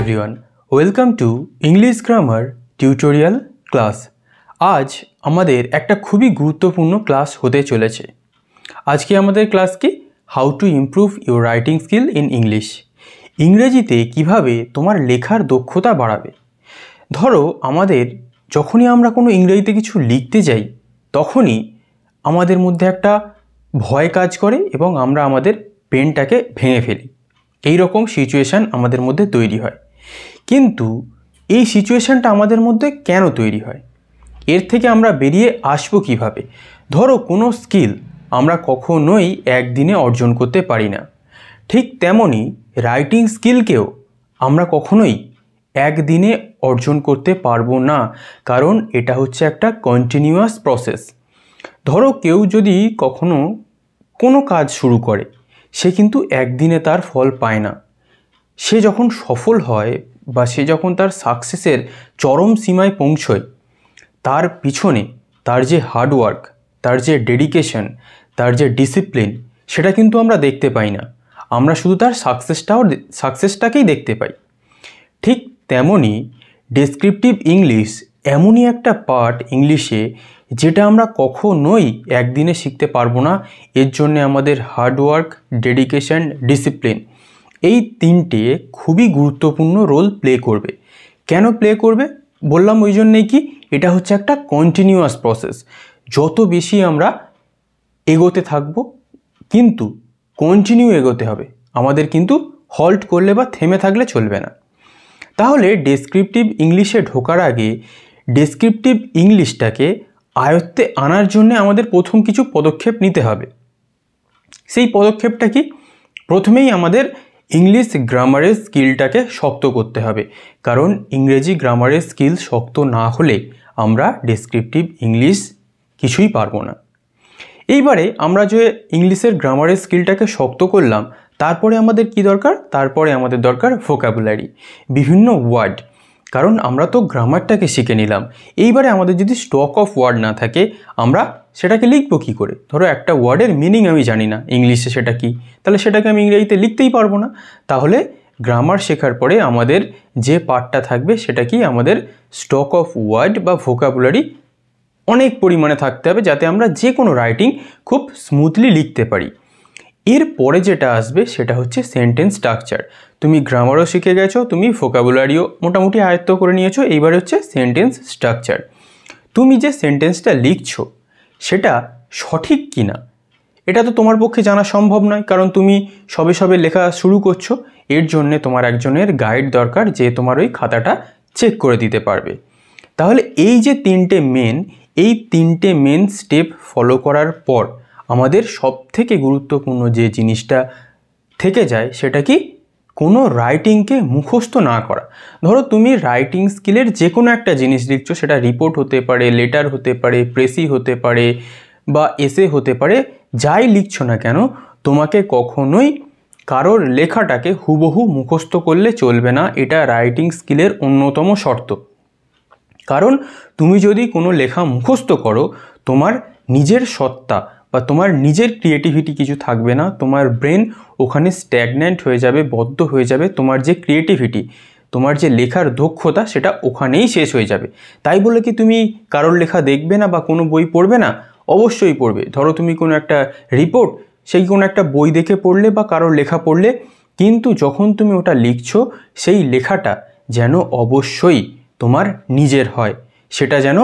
everyone welcome to English grammar tutorial class আজ আমাদের একটা খুবই গুরুত্বপূর্ণ ক্লাস হতে চলেছে আজকে আমাদের ক্লাস কি how to improve your writing skill in English ইংরেজিতে কিভাবে তোমার লেখার দক্ষতা বাড়াবে ধরো আমাদের যখনই আমরা কোনো ইংরেজিতে কিছু লিখতে যাই তখনই আমাদের মধ্যে একটা ভয় কাজ করে এবং আমরা আমাদের পেনটাকে ভেঙে ফেলি এই রকম সিচুয়েশান আমাদের মধ্যে তৈরি হয় কিন্তু এই সিচুয়েশানটা আমাদের মধ্যে কেন তৈরি হয় এর থেকে আমরা বেরিয়ে আসবো কিভাবে ধরো কোনো স্কিল আমরা কখনোই একদিনে অর্জন করতে পারি না ঠিক তেমনই রাইটিং স্কিলকেও আমরা কখনোই একদিনে অর্জন করতে পারবো না কারণ এটা হচ্ছে একটা কন্টিনিউয়াস প্রসেস ধরো কেউ যদি কখনো কোনো কাজ শুরু করে সে কিন্তু একদিনে তার ফল পায় না সে যখন সফল হয় বা সে যখন তার সাকসেসের চরম সীমায় পৌঁছয় তার পিছনে তার যে হার্ডওয়ার্ক তার যে ডেডিকেশন তার যে ডিসিপ্লিন সেটা কিন্তু আমরা দেখতে পাই না আমরা শুধু তার সাকসেসটাও সাকসেসটাকেই দেখতে পাই ঠিক তেমনই ডেসক্রিপটিভ ইংলিশ এমনই একটা পার্ট ইংলিশে যেটা আমরা কখনোই একদিনে শিখতে পারবো না এর জন্য আমাদের হার্ডওয়ার্ক ডেডিকেশন ডিসিপ্লিন এই তিনটে খুবই গুরুত্বপূর্ণ রোল প্লে করবে কেন প্লে করবে বললাম ওই জন্যেই কি এটা হচ্ছে একটা কন্টিনিউয়াস প্রসেস যত বেশি আমরা এগোতে থাকব কিন্তু কন্টিনিউ এগোতে হবে আমাদের কিন্তু হল্ট করলে বা থেমে থাকলে চলবে না তাহলে ডেসক্রিপটিভ ইংলিশে ঢোকার আগে ডেসক্রিপটিভ ইংলিশটাকে আয়ত্তে আনার জন্য আমাদের প্রথম কিছু পদক্ষেপ নিতে হবে সেই পদক্ষেপটা কি প্রথমেই আমাদের ইংলিশ গ্রামারের স্কিলটাকে শক্ত করতে হবে কারণ ইংরেজি গ্রামারের স্কিল শক্ত না হলে আমরা ডিসক্রিপটিভ ইংলিশ কিছুই পারবো না এইবারে আমরা যে ইংলিশের গ্রামারের স্কিলটাকে শক্ত করলাম তারপরে আমাদের কি দরকার তারপরে আমাদের দরকার ভোকাবুলারি বিভিন্ন ওয়ার্ড কারণ আমরা তো গ্রামারটাকে শিখে নিলাম এইবারে আমাদের যদি স্টক অফ ওয়ার্ড না থাকে আমরা সেটাকে লিখব কি করে ধরো একটা ওয়ার্ডের মিনিং আমি জানি না ইংলিশে সেটা কি তাহলে সেটাকে আমি ইংরেজিতে লিখতেই পারবো না তাহলে গ্রামার শেখার পরে আমাদের যে পার্টটা থাকবে সেটা কি আমাদের স্টক অফ ওয়ার্ড বা ভোকাবুলারি অনেক পরিমাণে থাকতে হবে যাতে আমরা যে কোনো রাইটিং খুব স্মুথলি লিখতে পারি এর পরে যেটা আসবে সেটা হচ্ছে সেন্টেন্স স্ট্রাকচার তুমি গ্রামারও শিখে গেছো তুমি ভোকাবুলারিও মোটামুটি আয়ত্ত করে নিয়েছো এইবার হচ্ছে সেন্টেন্স স্ট্রাকচার তুমি যে সেন্টেন্সটা লিখছো সেটা সঠিক কি না এটা তো তোমার পক্ষে জানা সম্ভব নয় কারণ তুমি সবে সবে লেখা শুরু করছো এর জন্যে তোমার একজনের গাইড দরকার যে তোমার ওই খাতাটা চেক করে দিতে পারবে তাহলে এই যে তিনটে মেন এই তিনটে মেন স্টেপ ফলো করার পর আমাদের সব থেকে গুরুত্বপূর্ণ যে জিনিসটা থেকে যায় সেটা কি কোনো রাইটিংকে মুখস্থ না করা ধরো তুমি রাইটিং স্কিলের যে কোনো একটা জিনিস লিখছো সেটা রিপোর্ট হতে পারে লেটার হতে পারে প্রেসি হতে পারে বা এসে হতে পারে যাই লিখছো না কেন তোমাকে কখনোই কারোর লেখাটাকে হুবহু মুখস্থ করলে চলবে না এটা রাইটিং স্কিলের অন্যতম শর্ত কারণ তুমি যদি কোনো লেখা মুখস্থ করো তোমার নিজের সত্তা বা তোমার নিজের ক্রিয়েটিভিটি কিছু থাকবে না তোমার ব্রেন ওখানে স্ট্যাগন্যান্ট হয়ে যাবে বদ্ধ হয়ে যাবে তোমার যে ক্রিয়েটিভিটি তোমার যে লেখার দক্ষতা সেটা ওখানেই শেষ হয়ে যাবে তাই বলে কি তুমি কারোর লেখা দেখবে না বা কোনো বই পড়বে না অবশ্যই পড়বে ধরো তুমি কোনো একটা রিপোর্ট সেই কোনো একটা বই দেখে পড়লে বা কারোর লেখা পড়লে কিন্তু যখন তুমি ওটা লিখছো সেই লেখাটা যেন অবশ্যই তোমার নিজের হয় সেটা যেন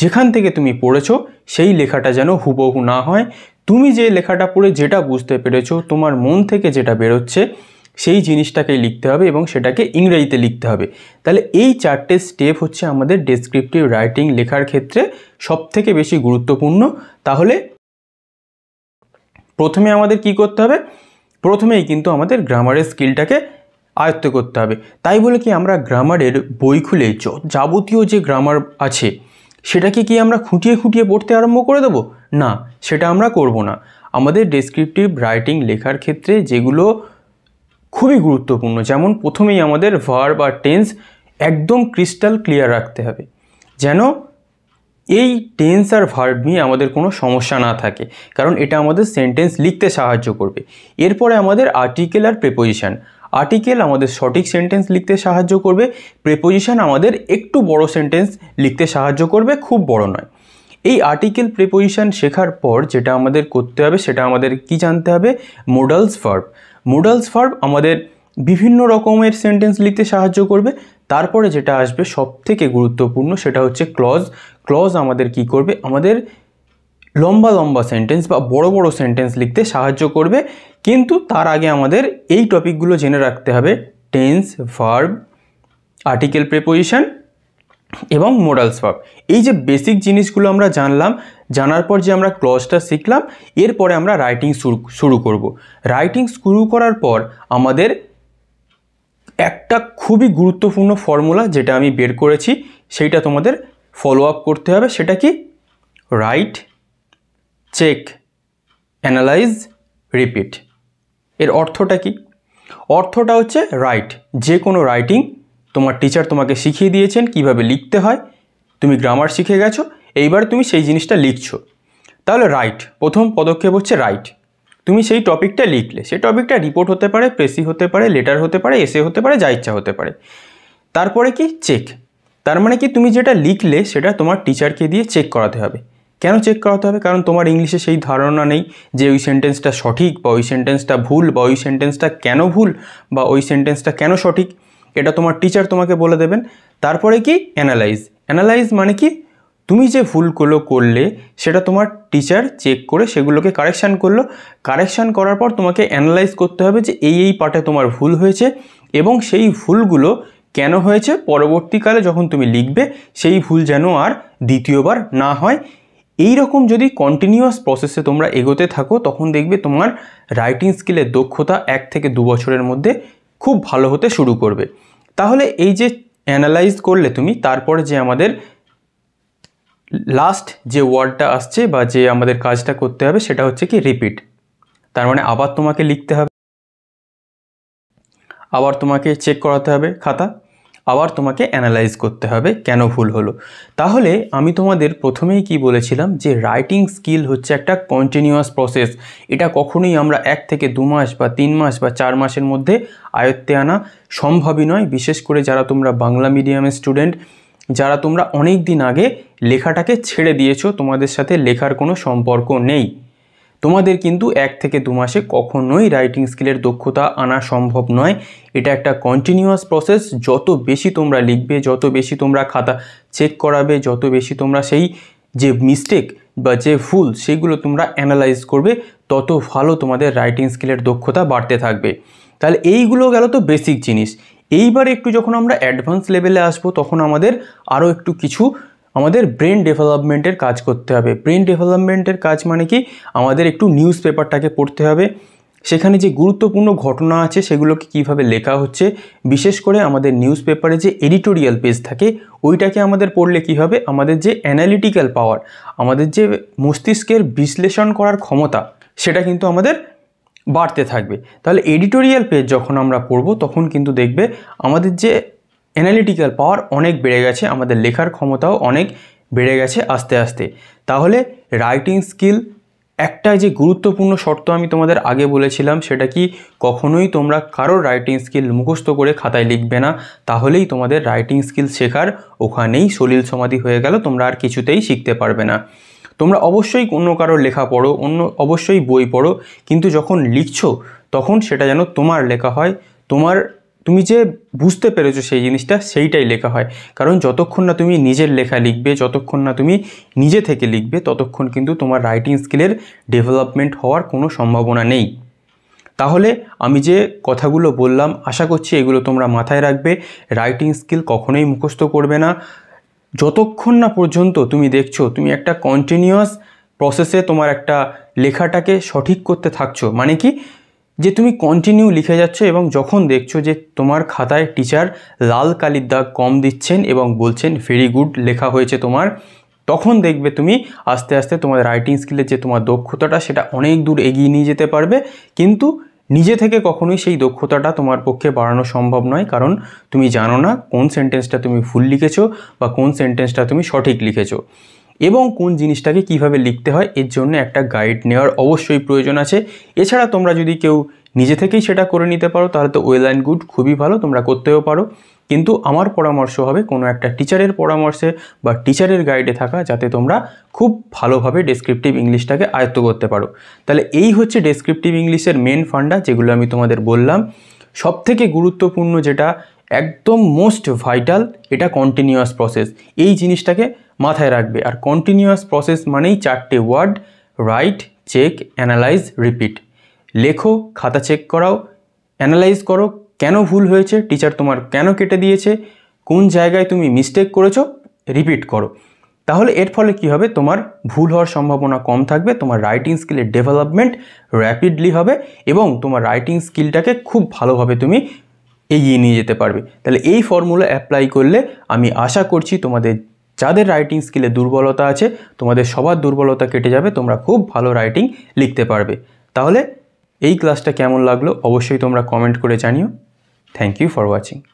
যেখান থেকে তুমি পড়েছো সেই লেখাটা যেন হুবহু না হয় তুমি যে লেখাটা পড়ে যেটা বুঝতে পেরেছো তোমার মন থেকে যেটা বেরোচ্ছে সেই জিনিসটাকেই লিখতে হবে এবং সেটাকে ইংরেজিতে লিখতে হবে তাহলে এই চারটে স্টেপ হচ্ছে আমাদের ডেসক্রিপটিভ রাইটিং লেখার ক্ষেত্রে সব থেকে বেশি গুরুত্বপূর্ণ তাহলে প্রথমে আমাদের কি করতে হবে প্রথমেই কিন্তু আমাদের গ্রামারের স্কিলটাকে আয়ত্ত করতে হবে তাই বলে কি আমরা গ্রামারের বই খুলে যাবতীয় যে গ্রামার আছে সেটাকে কি আমরা খুঁটিয়ে খুঁটিয়ে পড়তে আরম্ভ করে দেব না সেটা আমরা করব না আমাদের ডেসক্রিপটিভ রাইটিং লেখার ক্ষেত্রে যেগুলো খুবই গুরুত্বপূর্ণ যেমন প্রথমেই আমাদের ভার্ব আর টেন্স একদম ক্রিস্টাল ক্লিয়ার রাখতে হবে যেন এই টেন্স আর ভার্ব নিয়ে আমাদের কোনো সমস্যা না থাকে কারণ এটা আমাদের সেন্টেন্স লিখতে সাহায্য করবে এরপরে আমাদের আর্টিকেল আর প্রেপোজিশান আর্টিকেল আমাদের সঠিক সেন্টেন্স লিখতে সাহায্য করবে প্রেপোজিশন আমাদের একটু বড় সেন্টেন্স লিখতে সাহায্য করবে খুব বড় নয় এই আর্টিকেল প্রেপোজিশান শেখার পর যেটা আমাদের করতে হবে সেটা আমাদের কি জানতে হবে মোডালস ফার্ব মোডালস ফার্ব আমাদের বিভিন্ন রকমের সেন্টেন্স লিখতে সাহায্য করবে তারপরে যেটা আসবে সব থেকে গুরুত্বপূর্ণ সেটা হচ্ছে ক্লজ ক্লজ আমাদের কি করবে আমাদের লম্বা লম্বা সেন্টেন্স বা বড় বড় সেন্টেন্স লিখতে সাহায্য করবে কিন্তু তার আগে আমাদের এই টপিকগুলো জেনে রাখতে হবে টেন্স ভার্ব আর্টিকেল প্রেপোজিশন এবং মোডালস ভার্ব এই যে বেসিক জিনিসগুলো আমরা জানলাম জানার পর যে আমরা ক্লজটা শিখলাম এরপরে আমরা রাইটিং শুরু শুরু করব রাইটিং শুরু করার পর আমাদের একটা খুবই গুরুত্বপূর্ণ ফর্মুলা যেটা আমি বের করেছি সেইটা তোমাদের ফলো আপ করতে হবে সেটা কি রাইট চেক অ্যানালাইজ রিপিট এর অর্থটা কি অর্থটা হচ্ছে রাইট যে কোনো রাইটিং তোমার টিচার তোমাকে শিখিয়ে দিয়েছেন কিভাবে লিখতে হয় তুমি গ্রামার শিখে গেছো এইবার তুমি সেই জিনিসটা লিখছো তাহলে রাইট প্রথম পদক্ষেপ হচ্ছে রাইট তুমি সেই টপিকটা লিখলে সেই টপিকটা রিপোর্ট হতে পারে প্রেসি হতে পারে লেটার হতে পারে এসে হতে পারে যা ইচ্ছা হতে পারে তারপরে কি চেক তার মানে কি তুমি যেটা লিখলে সেটা তোমার টিচারকে দিয়ে চেক করাতে হবে কেন চেক করাতে হবে কারণ তোমার ইংলিশে সেই ধারণা নেই যে ওই সেন্টেন্সটা সঠিক বা ওই সেন্টেন্সটা ভুল বা ওই সেন্টেন্সটা কেন ভুল বা ওই সেন্টেন্সটা কেন সঠিক এটা তোমার টিচার তোমাকে বলে দেবেন তারপরে কি অ্যানালাইজ অ্যানালাইজ মানে কি তুমি যে ভুলগুলো করলে সেটা তোমার টিচার চেক করে সেগুলোকে কারেকশান করলো কারেকশান করার পর তোমাকে অ্যানালাইজ করতে হবে যে এই এই পার্টে তোমার ভুল হয়েছে এবং সেই ভুলগুলো কেন হয়েছে পরবর্তীকালে যখন তুমি লিখবে সেই ভুল যেন আর দ্বিতীয়বার না হয় এই রকম যদি কন্টিনিউয়াস প্রসেসে তোমরা এগোতে থাকো তখন দেখবে তোমার রাইটিং স্কিলের দক্ষতা এক থেকে দু বছরের মধ্যে খুব ভালো হতে শুরু করবে তাহলে এই যে অ্যানালাইজ করলে তুমি তারপরে যে আমাদের লাস্ট যে ওয়ার্ডটা আসছে বা যে আমাদের কাজটা করতে হবে সেটা হচ্ছে কি রিপিট তার মানে আবার তোমাকে লিখতে হবে আবার তোমাকে চেক করাতে হবে খাতা আবার তোমাকে অ্যানালাইজ করতে হবে কেন ভুল হলো তাহলে আমি তোমাদের প্রথমেই কি বলেছিলাম যে রাইটিং স্কিল হচ্ছে একটা কন্টিনিউয়াস প্রসেস এটা কখনোই আমরা এক থেকে দু মাস বা তিন মাস বা চার মাসের মধ্যে আয়ত্তে আনা সম্ভবই নয় বিশেষ করে যারা তোমরা বাংলা মিডিয়ামের স্টুডেন্ট যারা তোমরা অনেক দিন আগে লেখাটাকে ছেড়ে দিয়েছো তোমাদের সাথে লেখার কোনো সম্পর্ক নেই তোমাদের কিন্তু এক থেকে দু মাসে কখনোই রাইটিং স্কিলের দক্ষতা আনা সম্ভব নয় এটা একটা কন্টিনিউয়াস প্রসেস যত বেশি তোমরা লিখবে যত বেশি তোমরা খাতা চেক করাবে যত বেশি তোমরা সেই যে মিস্টেক বা যে ভুল সেগুলো তোমরা অ্যানালাইজ করবে তত ভালো তোমাদের রাইটিং স্কিলের দক্ষতা বাড়তে থাকবে তাহলে এইগুলো গেল তো বেসিক জিনিস এইবার একটু যখন আমরা অ্যাডভান্স লেভেলে আসবো তখন আমাদের আরও একটু কিছু আমাদের ব্রেন ডেভেলপমেন্টের কাজ করতে হবে ব্রেন ডেভেলপমেন্টের কাজ মানে কি আমাদের একটু নিউজ পেপারটাকে পড়তে হবে সেখানে যে গুরুত্বপূর্ণ ঘটনা আছে সেগুলোকে কিভাবে লেখা হচ্ছে বিশেষ করে আমাদের নিউজ পেপারে যে এডিটোরিয়াল পেজ থাকে ওইটাকে আমাদের পড়লে কি হবে আমাদের যে অ্যানালিটিক্যাল পাওয়ার আমাদের যে মস্তিষ্কের বিশ্লেষণ করার ক্ষমতা সেটা কিন্তু আমাদের বাড়তে থাকবে তাহলে এডিটোরিয়াল পেজ যখন আমরা পড়ব তখন কিন্তু দেখবে আমাদের যে অ্যানালিটিক্যাল পাওয়ার অনেক বেড়ে গেছে আমাদের লেখার ক্ষমতাও অনেক বেড়ে গেছে আস্তে আস্তে তাহলে রাইটিং স্কিল একটা যে গুরুত্বপূর্ণ শর্ত আমি তোমাদের আগে বলেছিলাম সেটা কি কখনোই তোমরা কারোর রাইটিং স্কিল মুখস্থ করে খাতায় লিখবে না তাহলেই তোমাদের রাইটিং স্কিল শেখার ওখানেই সলিল সমাধি হয়ে গেল তোমরা আর কিছুতেই শিখতে পারবে না তোমরা অবশ্যই অন্য কারোর লেখা পড়ো অন্য অবশ্যই বই পড়ো কিন্তু যখন লিখছো তখন সেটা যেন তোমার লেখা হয় তোমার তুমি যে বুঝতে পেরেছো সেই জিনিসটা সেইটাই লেখা হয় কারণ যতক্ষণ না তুমি নিজের লেখা লিখবে যতক্ষণ না তুমি নিজে থেকে লিখবে ততক্ষণ কিন্তু তোমার রাইটিং স্কিলের ডেভেলপমেন্ট হওয়ার কোনো সম্ভাবনা নেই তাহলে আমি যে কথাগুলো বললাম আশা করছি এগুলো তোমরা মাথায় রাখবে রাইটিং স্কিল কখনোই মুখস্থ করবে না যতক্ষণ না পর্যন্ত তুমি দেখছো তুমি একটা কন্টিনিউয়াস প্রসেসে তোমার একটা লেখাটাকে সঠিক করতে থাকছো মানে কি যে তুমি কন্টিনিউ লিখে যাচ্ছ এবং যখন দেখছো যে তোমার খাতায় টিচার লাল কালির দাগ কম দিচ্ছেন এবং বলছেন ভেরি গুড লেখা হয়েছে তোমার তখন দেখবে তুমি আস্তে আস্তে তোমার রাইটিং স্কিলের যে তোমার দক্ষতাটা সেটা অনেক দূর এগিয়ে নিয়ে যেতে পারবে কিন্তু নিজে থেকে কখনোই সেই দক্ষতাটা তোমার পক্ষে বাড়ানো সম্ভব নয় কারণ তুমি জানো না কোন সেন্টেন্সটা তুমি ভুল লিখেছো বা কোন সেন্টেন্সটা তুমি সঠিক লিখেছো এবং কোন জিনিসটাকে কিভাবে লিখতে হয় এর জন্য একটা গাইড নেওয়ার অবশ্যই প্রয়োজন আছে এছাড়া তোমরা যদি কেউ নিজে থেকেই সেটা করে নিতে পারো তাহলে তো ওয়েল অ্যান্ড গুড খুবই ভালো তোমরা করতেও পারো কিন্তু আমার পরামর্শ হবে কোনো একটা টিচারের পরামর্শে বা টিচারের গাইডে থাকা যাতে তোমরা খুব ভালোভাবে ডেসক্রিপটিভ ইংলিশটাকে আয়ত্ত করতে পারো তাহলে এই হচ্ছে ডেসক্রিপটিভ ইংলিশের মেন ফান্ডা যেগুলো আমি তোমাদের বললাম সবথেকে গুরুত্বপূর্ণ যেটা একদম মোস্ট ভাইটাল এটা কন্টিনিউয়াস প্রসেস এই জিনিসটাকে মাথায় রাখবে আর কন্টিনিউয়াস প্রসেস মানেই চারটে word right check analyse repeat লেখো খাতা চেক করাও অ্যানালাইজ করো কেন ভুল হয়েছে টিচার তোমার কেন কেটে দিয়েছে কোন জায়গায় তুমি মিস্টেক করেছো রিপিট করো তাহলে এর ফলে কি হবে তোমার ভুল হওয়ার সম্ভাবনা কম থাকবে তোমার রাইটিং স্কিলের ডেভেলপমেন্ট র্যাপিডলি হবে এবং তোমার রাইটিং স্কিলটাকে খুব ভালোভাবে তুমি এগিয়ে নিয়ে যেতে পারবে তাহলে এই ফর্মুলা অ্যাপ্লাই করলে আমি আশা করছি তোমাদের যাদের রাইটিং স্কিলে দুর্বলতা আছে তোমাদের সবার দুর্বলতা কেটে যাবে তোমরা খুব ভালো রাইটিং লিখতে পারবে তাহলে এই ক্লাসটা কেমন লাগলো অবশ্যই তোমরা কমেন্ট করে জানিও থ্যাংক ইউ ফর ওয়াচিং